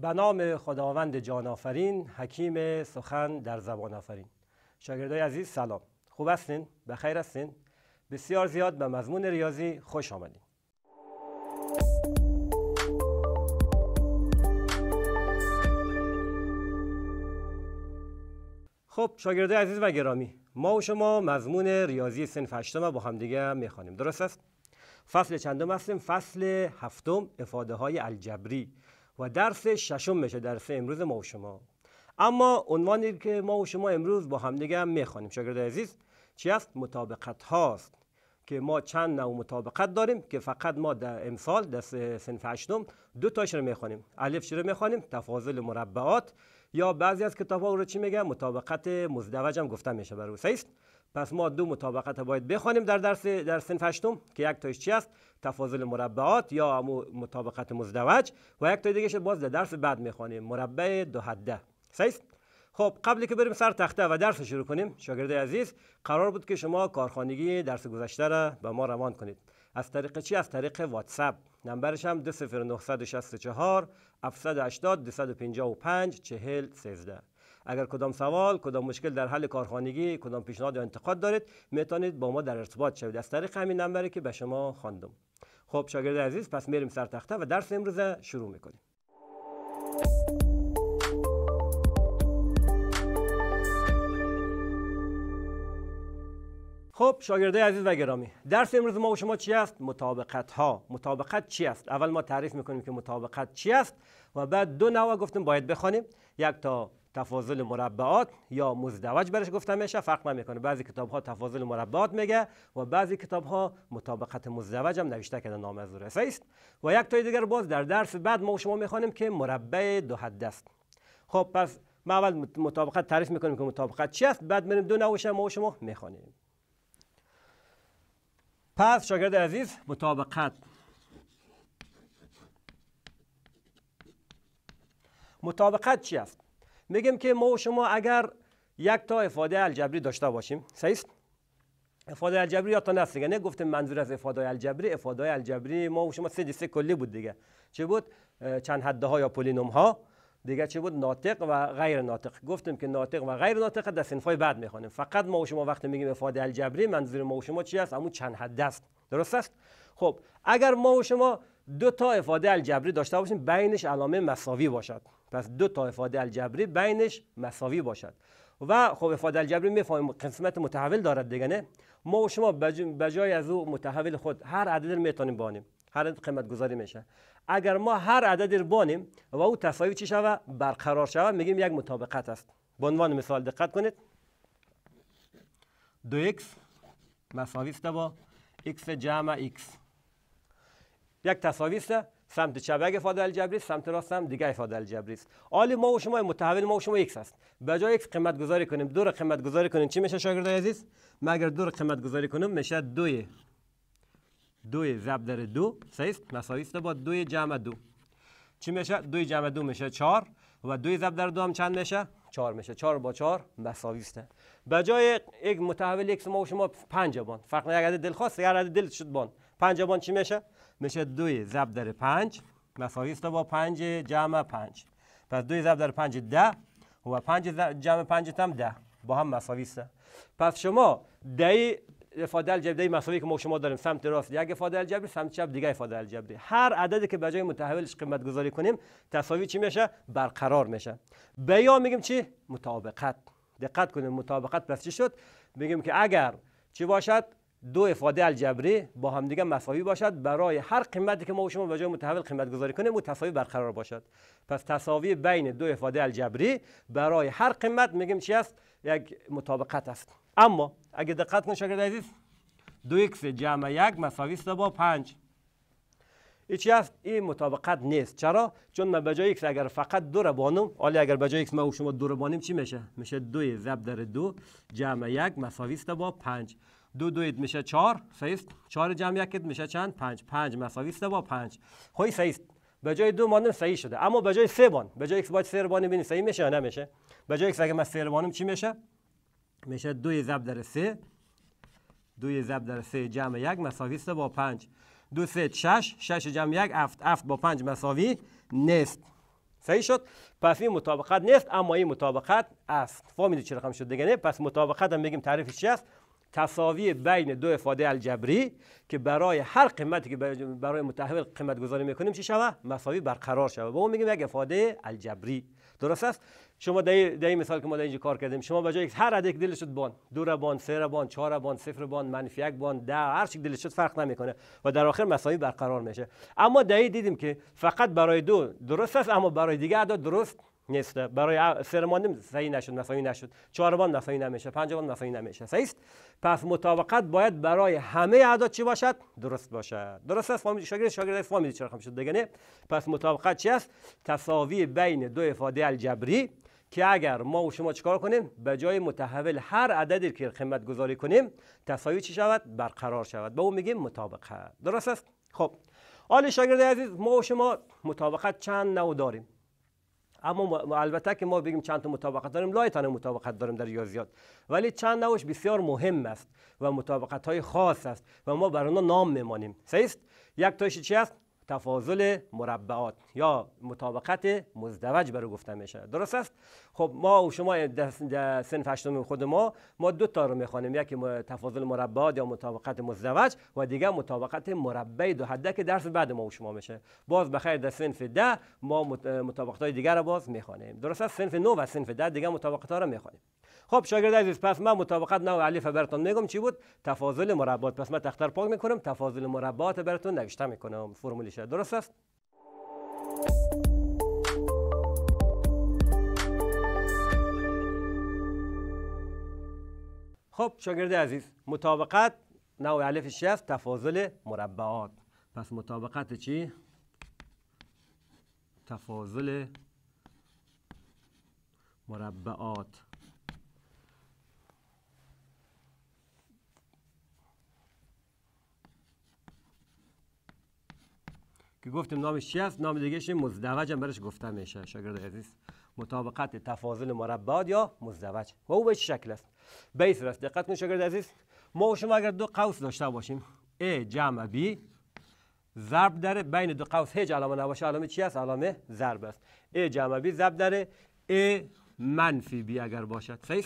به نام خداوند جان آفرین حکیم سخن در زبان آفرین شاگردای عزیز سلام خوب هستین؟ بخیر خیر هستین؟ بسیار زیاد به مضمون ریاضی خوش آمدین خب شاگرده عزیز و گرامی ما و شما مضمون ریاضی سنف هشتم رو با همدیگه میخوانیم درست است فصل چندم هستیم فصل هفتم افاده های الجبری و درس ششم میشه درس امروز ما و شما اما عنوانی که ما و شما امروز با همدیگه میخوانیم شاگرده عزیز چی است مطابقت هاست که ما چند نوع مطابقت داریم که فقط ما در امسال در سنف هشتم دو تاش رو میخوانیم الف رو میخوانیم تفاضل مربعات یا بعضی از کتاب ها رو چی میگه؟ مطابقت مزدوج هم گفته میشه برای است پس ما دو مطابقت باید بخوانیم در درس در سن هشتم که یک تایش چی است تفاضل مربعات یا مطابقت مزدوج و یک تای دیگه باز در درس بعد میخوانیم مربع دو حده است خب قبلی که بریم سر تخته و درس شروع کنیم شاگرد عزیز قرار بود که شما کارخانگی درس گذشته را به ما روان کنید از طریق چی از طریق واتساب نمبرش هم 20964 780 255 40 13 اگر کدام سوال کدام مشکل در حل کارخانگی کدام پیشنهاد یا انتقاد دارید میتونید با ما در ارتباط شوید از طریق همین نمبری که به شما خواندم خب شاگرد عزیز پس میریم سر تخته و درس امروز شروع میکنیم خب شاگرده عزیز و گرامی درس امروز ما و شما چی است مطابقت ها مطابقت چی است اول ما تعریف میکنیم که مطابقت چی است و بعد دو نوع گفتیم باید بخوانیم یک تا تفاضل مربعات یا مزدوج برش گفتم میشه فرق نمیکنه بعضی کتاب ها تفاضل مربعات میگه و بعضی کتاب ها مطابقت مزدوج هم نوشته کرده نام از است و یک تا دیگر باز در درس بعد ما و شما میخوانیم که مربع دو حد است خب پس ما اول مطابقت تعریف میکنیم که مطابقت چی است بعد میریم دو نوعش ما و شما میخوانیم پس شاگرد عزیز مطابقت مطابقت چی است میگیم که ما و شما اگر یک تا افاده الجبری داشته باشیم صحیح افاده الجبری تا نست دیگه نه گفتیم منظور از افاده الجبری افاده الجبری ما و شما سه کلی بود دیگه چه بود چند حده ها یا پولینوم ها دیگه چی بود ناطق و غیر ناطق گفتیم که ناطق و غیر ناطق در سنفای بعد میخوانیم فقط ما و شما وقتی میگیم افاده الجبری منظور ما و شما چی است همون چند حد است درست است خب اگر ما و شما دو تا افاده الجبری داشته باشیم بینش علامه مساوی باشد پس دو تا افاده الجبری بینش مساوی باشد و خب افاده الجبری میفهمیم قسمت متحول دارد دیگه نه ما و شما بجای از او متحول خود هر عدد میتونیم بانیم هر قیمت گذاری میشه اگر ما هر عددی رو بانیم و او تفاوت چی شوه برقرار شوه میگیم یک مطابقت است به عنوان مثال دقت کنید دو x مساوی است با x جمع x یک تساوی است سمت چپ یک افاده الجبری سمت راست هم دیگه افاده الجبری است حال ما و شما متحول ما و شما x است به جای x قیمت گذاری کنیم دو رو قیمت گذاری کنیم چی میشه شاگردای عزیز مگر دو رو قیمت گذاری کنیم میشه 2 دو زبدر در دو سیست مساوی با دو جمع دو چی میشه دو جمع دو میشه چار و دو ضرب در دو هم چند میشه چار میشه چار با چار مساویسته است به جای یک متحول یک ما و شما پنج بان فرق نه اگر دلخواست یا اگر دل شد بان پنج بان چی میشه میشه دو ضرب در پنج مساوی با پنج جمع پنج پس دو زبدر در پنج ده و پنج جمع پنج هم ده با هم مساویسته پس شما دهی افاده الجبری مساوی که ما شما داریم سمت راست یک افاده الجبری سمت چپ دیگه افاده الجبری هر عددی که به جای متحولش قیمت گذاری کنیم تساوی چی میشه برقرار میشه به یا میگیم چی مطابقت دقت کنیم مطابقت پس چی شد میگیم که اگر چی باشد دو افاده الجبری با همدیگه مساوی باشد برای هر قیمتی که ما شما به جای متحول قیمت گذاری کنیم او برقرار باشد پس تساوی بین دو افاده الجبری برای هر قیمت میگیم چی است یک مطابقت است اما اگه دقت کنید شاگرد عزیز دو ایکس جمع یک مساوی است با پنج هیچی هست این مطابقت نیست چرا چون من بجای ایکس اگر فقط دو رو بانم حالی اگر بجای ایکس ما و شما دو رو بانیم چی میشه میشه دوی زب در دو جمع یک مساوی است با پنج دو دوید میشه چار سیست چار جمع یکید میشه چند پنج پنج مساوی است با پنج خوی خب سیست به جای دو بانم صحیح شده اما به جای سه بان به جای ایکس باید سه بانیم بینیم صحیح میشه یا نمیشه به جای ایکس اگر من سه بانم چی میشه میشه دوی زب در سه دوی زب در سه جمع یک مساوی سه با پنج دو سه شش شش جمع یک افت. افت با پنج مساوی نیست صحیح شد پس این مطابقت نیست اما این مطابقت است فهمیدید چه رقم شد دیگه نه پس مطابقت هم میگیم تعریفش چی است تساوی بین دو افاده الجبری که برای هر قیمتی که برای متحول قیمت گذاری میکنیم چی شوه مساوی برقرار شوه به اون میگیم یک افاده الجبری درست است شما در این مثال که ما در اینجا کار کردیم شما به جای هر عدد یک دل شد بان دو بان سه بان چهار بان صفر بان منفی یک بان ده هر چی دل شد فرق نمیکنه و در آخر مساوی برقرار میشه اما در دیدیم که فقط برای دو درست است اما برای دیگه درست نیست برای سرمان صحیح نشد مساوی نشد چهارمان مساوی نمیشه پنجمان مساوی نمیشه صحیح است پس مطابقت باید برای همه اعداد چی باشد درست باشد درست است فامیل شاگرد شاگرد فامیل چرا شد. دیگه نه پس مطابقت چی است تساوی بین دو افاده الجبری که اگر ما و شما چکار کنیم به جای متحول هر عددی که قیمت گذاری کنیم تساوی چی شود برقرار شود به اون میگیم مطابقت درست است خب آل شاگرد عزیز ما و شما مطابقت چند نوع داریم اما البته که ما بگیم چند تا مطابقت داریم لایتان مطابقت داریم در ریاضیات ولی چند نوش بسیار مهم است و مطابقت های خاص است و ما بر اونا نام میمانیم سیست یک تایش چی است تفاضل مربعات یا مطابقت مزدوج برای گفته میشه درست است خب ما و شما در سنف هشتم خود ما ما دو تا رو میخوانیم یکی تفاضل مربعات یا مطابقت مزدوج و دیگه مطابقت مربع دو حده که درس بعد ما و شما میشه باز بخیر در سنف ده ما مطابقت های دیگر رو باز میخوانیم درست است سنف 9 و سنف ده دیگه مطابقت ها رو میخوانیم خب شاگرد عزیز پس من مطابقت نو الف براتون میگم چی بود تفاضل مربعات پس من تختر پاک میکنم تفاضل مربعات براتون نوشته میکنم فرمولش درست است خب شاگرد عزیز مطابقت نوع الف شست تفاضل مربعات پس مطابقت چی؟ تفاضل مربعات که گفتیم نامش چی هست نام دیگهش مزدوج هم برش گفتم میشه شاگرد عزیز مطابقت تفاضل مربعات یا مزدوج و او به شکل است بیست رفت دقت کنید شاگرد عزیز ما و شما اگر دو قوس داشته باشیم A جمع B ضرب در بین دو قوس هیچ علامه نباشه علامه چی است علامه ضرب است A جمع B ضرب در A منفی B اگر باشد صحیح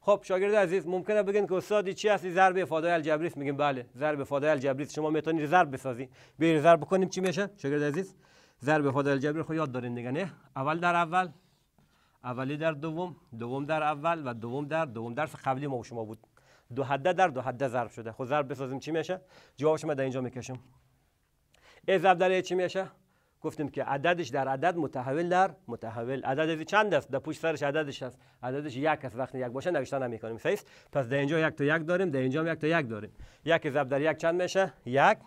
خب شاگرد عزیز ممکنه بگین که استادی چی هستی ضرب افاده الجبری میگیم بله ضرب افاده الجبری شما میتونید ضرب بسازی بیر ضرب بکنیم چی میشه شاگرد عزیز ضرب افاده الجبری خو خب، یاد دارین دیگه نه اول در اول اولی در دوم دوم در اول و دوم در دوم درس قبلی ما و شما بود دو حده در دو حده ضرب شده خب ضرب بسازیم چی میشه جوابش ما در اینجا میکشم ای ضرب در چی میشه گفتیم که عددش در عدد متحول در متحول عدد چند است در پوش سرش عددش است عددش یک است وقتی یک باشه نوشتن کنیم. صحیح پس در اینجا یک تا یک داریم در اینجا هم یک تا یک داریم یک ضرب در یک چند میشه یک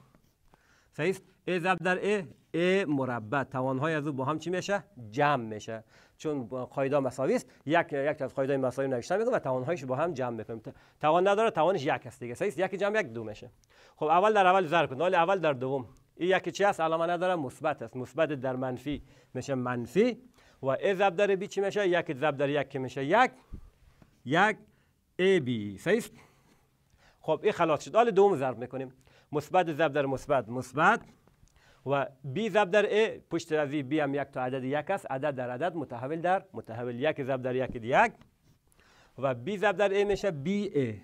صحیح ا ضرب در ا ا مربع توانهای از او با هم چی میشه جمع میشه چون قاعده مساوی است یک یک از قاعده مساوی نوشته میگه و رو با هم جمع میکنیم توان نداره توانش یک است دیگه صحیح یک جمع یک دو میشه خب اول در اول ضرب کن اول در دوم این یک چی است علامه نداره مثبت است مثبت در منفی میشه منفی و ای ضرب در بی چی میشه یک ضرب در یک که میشه یک یک ای بی صحیح خب این خلاص شد حالا دوم ضرب میکنیم مثبت ضرب در مثبت مثبت و بی ضرب در ا پشت از بی هم یک تا عدد یک است عدد در عدد متحول در متحول یک ضرب در یک یک و بی ضرب در ا میشه بی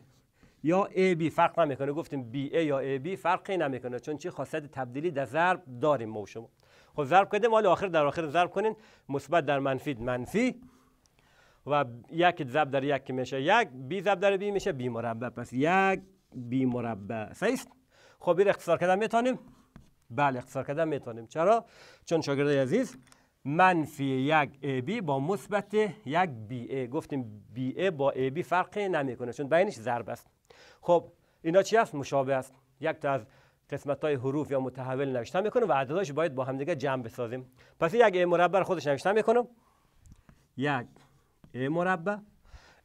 یا ای بی فرق نمیکنه گفتیم بی ا یا ای بی فرقی نمیکنه چون چی خاصیت تبدیلی در ضرب داریم ما و شما خب ضرب کردیم حالا آخر در آخر ضرب کنین مثبت در منفی منفی و یک ضرب در یک میشه یک بی ضرب در بی میشه بی مربع پس یک بی مربع صحیح خب اختصار کردن میتونیم بله اختصار کردن میتونیم چرا چون شاگرد عزیز منفی یک ای با مثبت یک بی ای گفتیم بی ای با ای بی فرقی نمیکنه چون بینش ضرب است خب اینا چی است مشابه است یک تا از قسمت های حروف یا متحول نوشته میکنه و عدداش باید با همدیگه جمع بسازیم پس یک ای مربع خودش نوشته میکنم یک ای مربع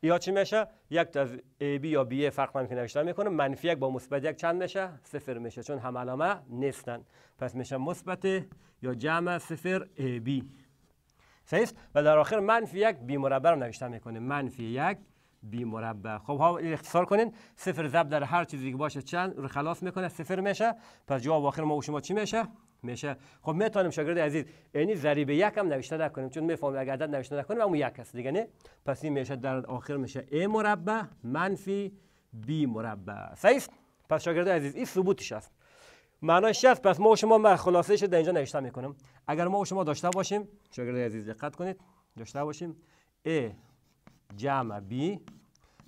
یا چی میشه یک از AB یا BA فرق من که نوشتن میکنه منفی یک با مثبت یک چند میشه صفر میشه چون هم علامه نیستن پس میشه مثبت یا جمع صفر AB صحیح و در آخر منفی یک بی مربع رو نوشتن میکنه منفی یک بی مربع خب ها اختصار کنین صفر زب در هر چیزی که باشه چند رو خلاص میکنه صفر میشه پس جواب آخر ما و شما چی میشه میشه خب میتونیم شاگرد عزیز یعنی ضریب یک هم نوشته کنیم. چون میفهمیم اگر عدد نوشته کنیم اون یک هست دیگه نه پس این میشه در آخر میشه ای مربع منفی بی مربع صحیح پس شاگرد عزیز این ثبوتش است معناش پس ما و شما ما خلاصه در اینجا نوشته میکنیم اگر ما و شما داشته باشیم شاگرد عزیز دقت کنید داشته باشیم ای جمع بی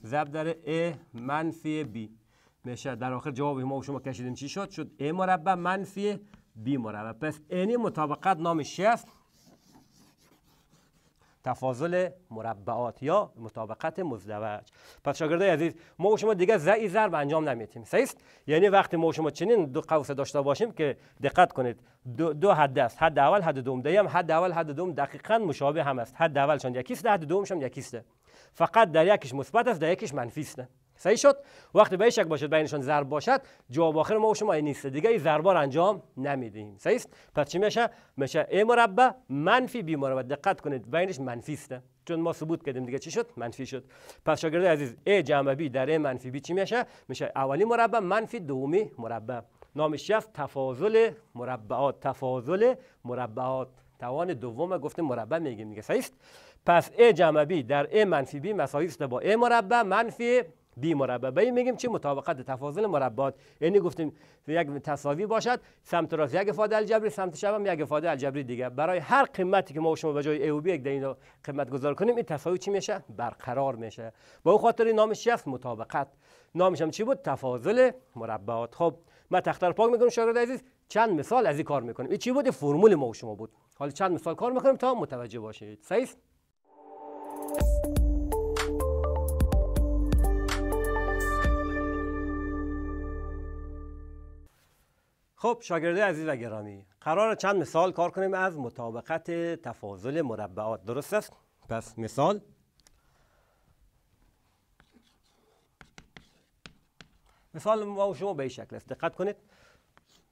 ضرب در ا منفی بی میشه در آخر جواب ما شما کشیدیم چی شد شد ا مربع منفی بی مربع پس اینی مطابقت نامش است تفاضل مربعات یا مطابقت مزدوج پس شاگردای عزیز ما شما دیگه زعی ضرب انجام نمیتیم صحیح یعنی وقتی ما شما چنین دو قوس داشته باشیم که دقت کنید دو, دو حد است حد اول حد دوم دیم حد اول حد دوم دقیقا مشابه هم است حد اولشان یکیست حد دومشان یکیسته فقط در یکیش مثبت است در یکیش منفی است صحیح شد وقتی به شک باشد بینشان ضرب باشد جواب آخر ما و شما این نیست دیگه ضربا انجام نمیدیم صحیح است پس چی میشه میشه ای مربع منفی بی مربع دقت کنید بینش منفی است چون ما ثبوت کردیم دیگه چی شد منفی شد پس شاگرد عزیز ای جمع بی در ای منفی بی چی میشه میشه اولی مربع منفی دومی مربع نامش چی تفاضل مربعات تفاضل مربعات توان دوم گفتیم مربع میگیم دیگه صحیح پس A جمع بی در A منفی بی مساوی است با A مربع منفی بی مربع به میگیم چی مطابقت تفاضل مربعات یعنی گفتیم یک تساوی باشد سمت راست یک افاده الجبری سمت چپ هم یک افاده الجبری دیگه برای هر قیمتی که ما شما به جای A و بی یک اینو قیمت گذار کنیم این تساوی چی میشه برقرار میشه با اون خاطر این نامش چی مطابقت نامش هم چی بود تفاضل مربعات خب ما تختر پاک میکنم شاگرد عزیز چند مثال از این کار میکنیم این چی بود فرمول ما شما بود حالا چند مثال کار میکنیم تا متوجه باشید صحیح خب شاگرده عزیز و گرامی قرار چند مثال کار کنیم از مطابقت تفاضل مربعات درست است پس مثال مثال ما و شما به این شکل است دقت کنید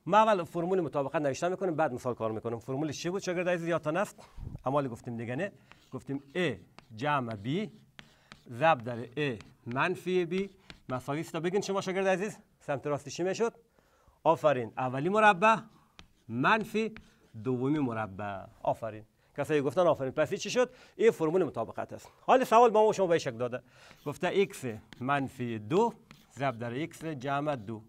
ما اول فرمول مطابقت نوشته میکنیم بعد مثال کار میکنیم فرمولش چی بود شاگرد عزیز یادتان است اما گفتیم دیگه نه گفتیم A جمع B ضرب در A منفی B مساوی است بگین شما شاگرد عزیز سمت راستی چی میشد آفرین اولی مربع منفی دومی مربع آفرین کسایی گفتن آفرین پس چی شد این فرمول مطابقت است حال سوال ما شما به شک داده گفته x منفی دو ضرب در x جمع دو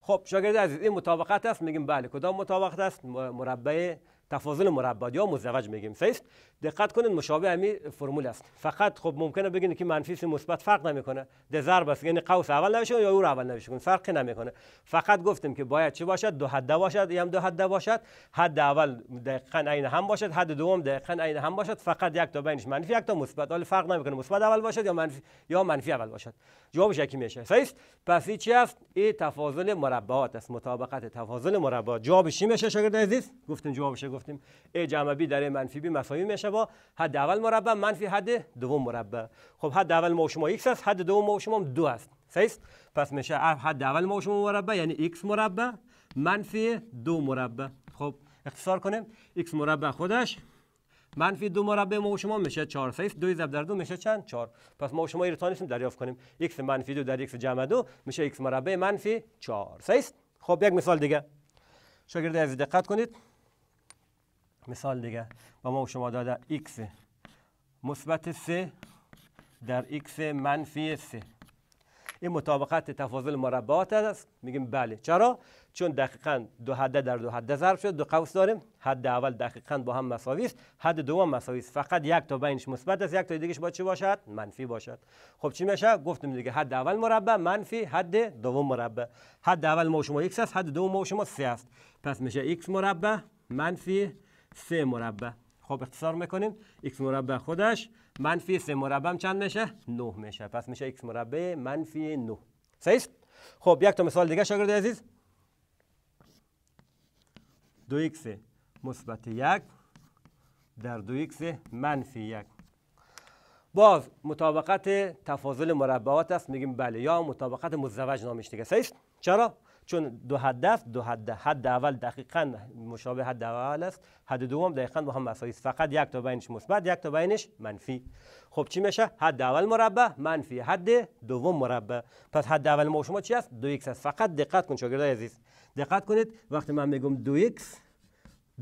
خب شاگرد عزیز این مطابقت است میگیم بله کدام مطابقت است مربع تفاضل مربعات یا مزوج میگیم سیست دقت کنید مشابه همین فرمول است فقط خب ممکنه بگین که منفی و مثبت فرق نمیکنه ده ضرب است یعنی قوس اول نمیشه یا او رو اول نوشون فرقی نمیکنه فقط گفتیم که باید چی باشد دو حده باشد یا هم دو حده باشد حد اول دقیقاً عین هم باشد حد دوم دقیقاً عین هم باشد فقط یک تا بینش منفی یک تا مثبت حالا فرق نمیکنه مثبت اول باشد یا منفی یا منفی اول باشد جوابش یکی میشه سیست پس چی است این تفاضل مربعات است مطابقت تفاضل مربعات جوابش چی میشه شاگرد عزیز گفتیم جوابش گفتیم ای جمع بی در منفی بی مفاهیم میشه با حد اول مربع منفی حد دوم مربع خب حد اول ما شما x است حد دوم ما شما دو است صحیح پس میشه حد اول ما شما مربع یعنی x مربع منفی دو مربع خب اختصار کنیم x مربع خودش منفی دو مربع ما شما میشه 4 صفر دو ضرب در دو میشه چند 4 پس ما و شما ایرتان نیستیم دریافت کنیم x منفی دو در x جمع دو میشه x مربع منفی 4 صفر خب یک مثال دیگه شاگرد عزیز دقت کنید مثال دیگه و ما شما داده x مثبت 3 در x منفی 3 این مطابقت تفاضل مربعات است میگیم بله چرا چون دقیقا دو حده در دو حده ضرب شد دو قوس داریم حد اول دقیقا با هم مساوی است حد دوم مساوی است فقط یک تا بینش مثبت است یک تا دیگهش با چی باشد منفی باشد خب چی میشه گفتیم دیگه حد اول مربع منفی حد دوم مربع حد اول ما شما x است حد دوم ما شما 3 است پس میشه x مربع منفی 3 مربع خب اختصار میکنیم x مربع خودش منفی 3 مربع چند میشه 9 میشه پس میشه x مربع منفی 9 صحیح خب یک تا مثال دیگه شاگرد عزیز 2x مثبت 1 در 2x منفی 1 باز مطابقت تفاضل مربعات است میگیم بله یا مطابقت مزوج نامش دیگه صحیح چرا چون دو هدف دو حد حد اول دقیقا مشابه حد اول است حد دوم دقیقا با هم مساوی است فقط یک تا بینش مثبت یک تا بینش منفی خب چی میشه حد اول مربع منفی حد دوم مربع پس حد اول ما شما چی است دو است فقط دقت کن شاگردای عزیز دقت کنید وقتی من میگم دو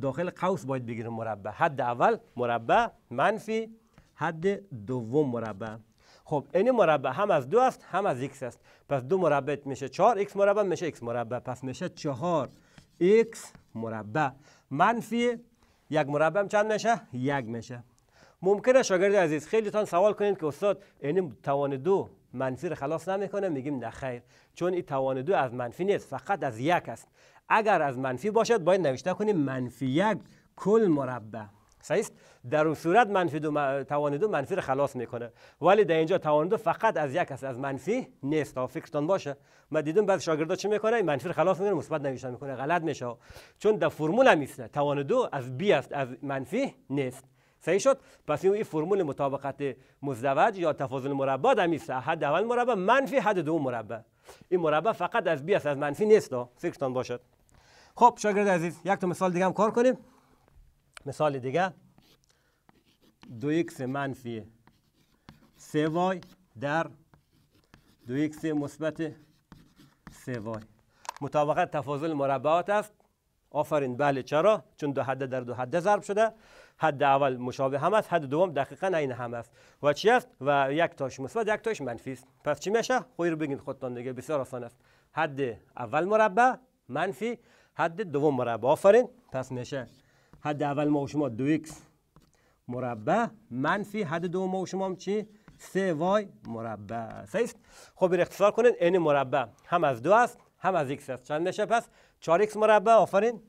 داخل قوس باید بگیرم مربع حد اول مربع منفی حد دوم مربع خب این یعنی مربع هم از دو است هم از x است پس دو مربع میشه 4 x مربع میشه x مربع پس میشه چهار x مربع منفی یک مربع چند میشه یک میشه ممکنه شاگرد عزیز خیلیتان سوال کنید که استاد این یعنی توان دو منفی رو خلاص نمیکنه میگیم نه خیر چون این توان دو از منفی نیست فقط از یک است اگر از منفی باشد باید نوشته کنیم منفی یک کل مربع صحیح در اون صورت منفی دو توان دو منفی رو خلاص میکنه ولی در اینجا توان دو فقط از یک است از منفی نیست تا فکرتان باشه ما دیدم بعض شاگردا چی میکنه منفی رو خلاص میکنه مثبت نمیشه میکنه غلط میشه چون در فرمول هم نیست توان دو از بی است از منفی نیست صحیح شد پس این فرمول مطابقت مزدوج یا تفاضل مربع در حد اول مربع منفی حد دو مربع این مربع فقط از بی است از منفی نیست فکرتان باشد خب شاگرد عزیز یک تا مثال دیگه هم کار کنیم مثال دیگه دو منفی سه وای در دو ایکس مثبت سه وای مطابقت تفاضل مربعات است آفرین بله چرا چون دو حده در دو حده ضرب شده حد اول مشابه هم است حد دوم دقیقا عین هم است و چی است و یک تاش مثبت یک تاش منفی است پس چی میشه خیر رو بگین خودتان دیگه بسیار آسان است حد اول مربع منفی حد دوم مربع آفرین پس میشه حد اول ما شما دو ایکس مربع منفی حد دو ما شما هم چی؟ سه وای مربع است خب این اختصار کنین این مربع هم از دو است هم از اکس است چند نشه پس چار اکس مربع آفرین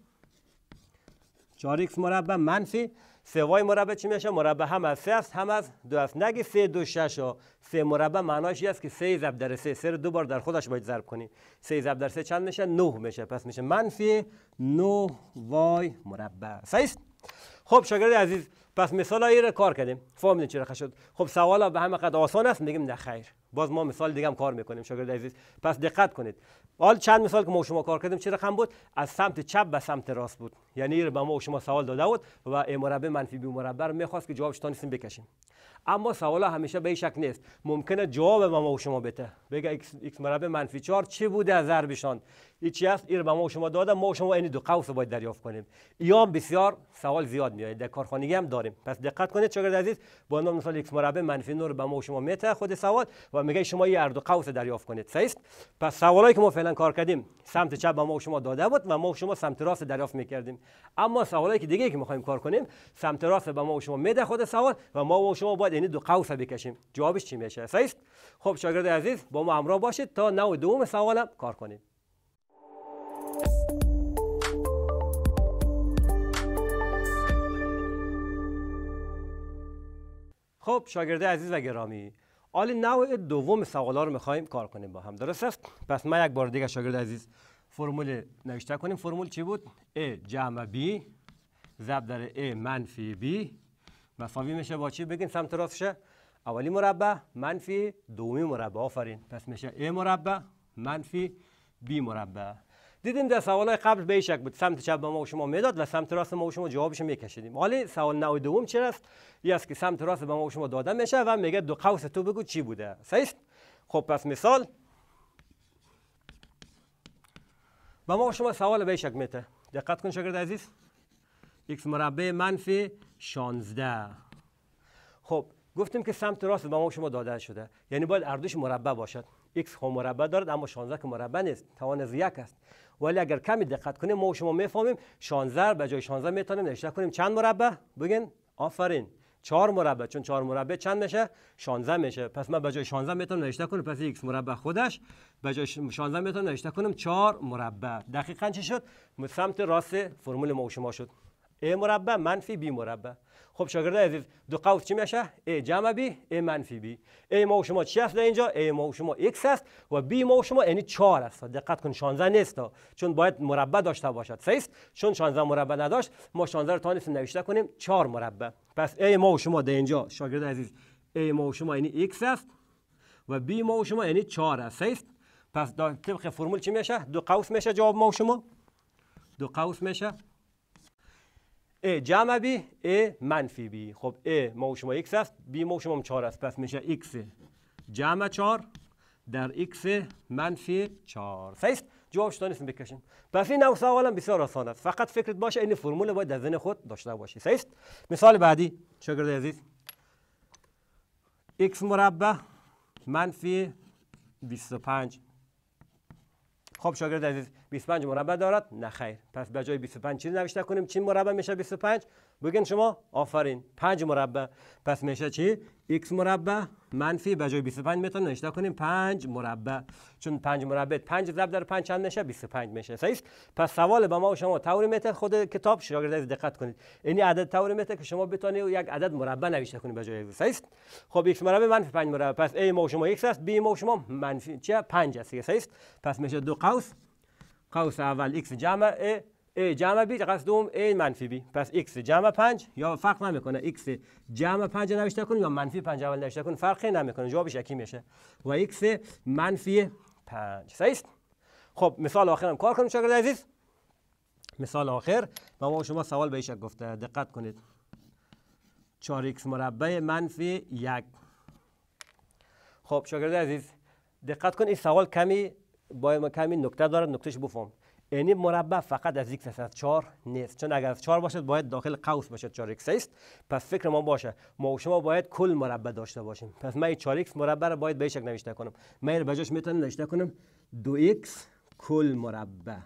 چار اکس مربع منفی وای مربع چی میشه مربع هم از سه است هم از دو است نگی سه دو شش ها سه مربع معناش است که سه زب در سه سه رو دو بار در خودش باید ضرب کنی سه زب در سه چند میشه نه میشه پس میشه منفی نه وای مربع سعیست؟ خب شاگرد عزیز پس مثال هایی رو کار کردیم فهمیدین چرا شد خب سوال ها به همه قد آسان است میگیم نه خیر باز ما مثال دیگه هم کار میکنیم شاگرد عزیز پس دقت کنید حال چند مثال که ما شما کار کردیم چه رقم بود از سمت چپ به سمت راست بود یعنی به ما شما سوال داده بود و ای مربع منفی بی مربع رو میخواست که جوابش تانیسیم بکشیم اما سوال همیشه به شک نیست ممکنه جواب ما شما بده بگه x مربع منفی 4 چه بوده از ضربشان این چی است ایر به ما شما داده ما شما این دو قوس باید دریافت کنیم یا بسیار سوال زیاد میاد در کارخانگی هم داریم پس دقت کنید چقدر عزیز با نام مثال x مربع منفی 9 رو به ما شما میته خود سوال و میگه شما این هر دو قوس دریافت کنید صحیح پس سوالایی که ما فعلا کار کردیم سمت چپ ما شما داده بود و ما شما سمت راست دریافت میکردیم اما سوالی که دیگه که میخوایم کار کنیم سمت راست به ما شما میده خود سوال و ما و شما باید این دو قوس بکشیم جوابش چی میشه است خب شاگرد عزیز با ما همراه باشید تا نو دوم سوالم کار کنیم خب شاگرد عزیز و گرامی آل نوع دوم سوالا رو میخوایم کار کنیم با هم درست است پس من یک بار دیگه شاگرد عزیز فرمول نوشته کنیم فرمول چی بود a جمع b ضرب در a منفی b مساوی میشه با چی بگین سمت شه اولی مربع منفی دومی مربع آفرین پس میشه a مربع منفی b مربع دیدیم در های قبل به شک بود سمت چپ به ما و شما میداد و سمت راست ما و شما جوابش میکشیدیم حالا سوال نوع دوم راست؟ است است که سمت راست به ما و شما داده میشه و میگه دو قوس تو بگو چی بوده صحیح خب پس مثال به ما و شما سوال به شک میته دقت کن شاگرد عزیز x مربع منفی 16 خب گفتیم که سمت راست به ما و شما داده شده یعنی باید اردوش مربع باشد x خو مربع دارد اما 16 که مربع نیست توان از یک است ولی اگر کمی دقت کنیم ما و شما میفهمیم 16 به جای 16 میتونیم نوشته کنیم چند مربع بگین آفرین 4 مربع چون 4 مربع چند میشه 16 میشه پس من به جای 16 میتونم نوشته کنم پس x مربع خودش به جای 16 میتونم نوشته کنم 4 مربع دقیقاً چی شد سمت راست فرمول ما و شما شد a مربع منفی b مربع خب شاگرد عزیز دو قوس چی میشه a جمع b a منفی b a ما و شما چی هست اینجا a ما و شما x است و b ما و شما یعنی 4 است دقت کن 16 نیست چون باید مربع داشته باشد صحیح است چون 16 مربع نداشت ما 16 رو نیست نوشته کنیم 4 مربع پس a ما و شما در اینجا شاگرد عزیز a ما و شما یعنی x است و b ما و شما یعنی 4 است صحیح است پس طبق فرمول چی میشه دو قوس میشه جواب ما و شما دو قوس میشه ا جمع بی ا منفی بی خب ا ما و شما X است بی ما شما 4 است پس میشه X جمع 4 در X منفی 4 صحیح جوابش تا نیست بکشیم پس این نو هم بسیار آسان است فقط فکرت باشه این فرمول باید در ذهن خود داشته باشی صحیح مثال بعدی شاگرد عزیز X مربع منفی 25 خب شاگرد عزیز 25 مربع دارد نه خیر پس به جای 25 چیز نوشته کنیم چی مربع میشه 25 بگین شما آفرین 5 مربع پس میشه چی x مربع منفی به جای 25 میتونیم نوشته کنیم 5 مربع چون 5 مربع 5 ضرب در 5 چند میشه 25 میشه صحیح پس سوال به ما و شما طوری میته خود کتاب شاگرد دقت کنید این یعنی عدد توری میته که شما بتونید یک عدد مربع نوشته کنید به جای صحیح خب x مربع منفی 5 مربع پس a ما و شما x است b ما و شما منفی چه 5 است صحیح پس میشه دو قوس قوس اول x جمع a a جمع b قصد دوم a منفی b پس x جمع 5 یا فرق نمیکنه x جمع 5 نوشته کنیم یا منفی 5 اول نوشته کنیم فرقی نمیکنه جوابش شکی میشه و x منفی 5 صحیح خب مثال آخرم هم کار کنیم شاگرد عزیز مثال آخر و ما شما سوال به ایشک گفته دقت کنید 4x مربع منفی 1 خب شاگرد عزیز دقت کن این سوال کمی با کمی نکته داره نکتهش بفهم یعنی مربع فقط از یک از چهار نیست چون اگر از چهار باشد باید داخل قوس باشد چار ایکس است پس فکر ما باشه ما و شما باید کل مربع داشته باشیم پس من چار ایکس مربع را باید به شکل نوشته کنم من به جاش میتونم نوشته کنم دو ایکس کل مربع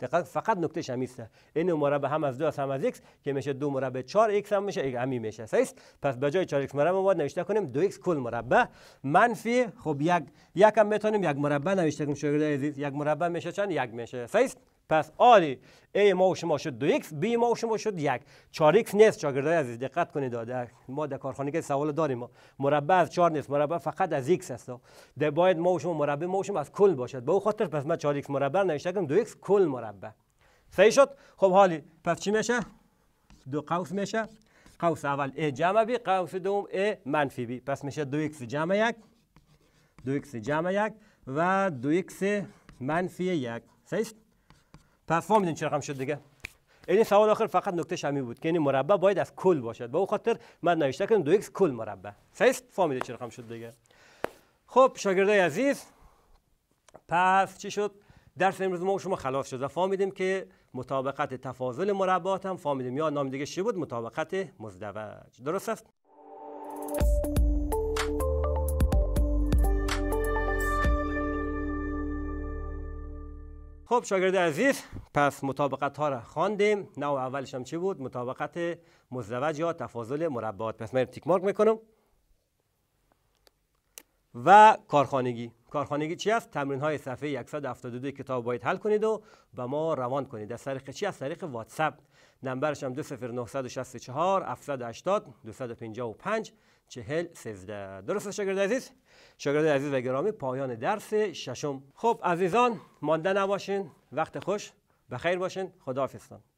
دقت فقط نکتهش همیسته این مربع هم از دو از هم از ایکس که میشه دو مربع چار x هم میشه همی میشه صحیح پس به جای چار x مربع ما نوشته کنیم دو x کل مربع منفی خب یک هم میتونیم یک مربع نوشته کنیم شاگرد عزیز یک مربع میشه چند یک میشه صحیح پس آری ای ما و شما شد دو x بی ما و شما شد یک چار ایکس نیست شاگردای عزیز دقت کنید داده ما در کارخانه که سوال داریم مربع از چهار نیست مربع فقط از x است ده باید ما و شما مربع ما و شما از کل باشد به با خاطر پس ما چار ایکس مربع نوشته دو ایکس کل مربع صحیح شد خب حالی پس چی میشه دو قوس میشه قوس اول ای جمع بی قوس دوم ای منفی بی پس میشه دو ایکس جمع یک جمع و دو منفی یک صحیح پس فهمیدیم چه رقم شد دیگه این سوال آخر فقط نکته شمی بود که این مربع باید از کل باشد به با او خاطر من نوشته کردم دو کل مربع فیست فهمیدید چه رقم شد دیگه خب شاگردای عزیز پس چی شد درس امروز ما شما خلاص شد و فهمیدیم که مطابقت تفاضل مربعات هم فهمیدیم یا نام دیگه چی بود مطابقت مزدوج درست است خب شاگرد عزیز پس مطابقت ها را خواندیم نو اولش هم چی بود مطابقت مزدوج یا تفاضل مربعات پس من تیک مارک میکنم و کارخانگی کارخانگی چی است تمرین های صفحه 172 کتاب باید حل کنید و به ما روان کنید از طریق چی از طریق واتساپ نمبرش هم 20964 780 255 چهل سیزده درست شاگرد عزیز؟ شاگرد عزیز و گرامی پایان درس ششم خب عزیزان مانده نباشین وقت خوش بخیر باشین خدا خداحافظتان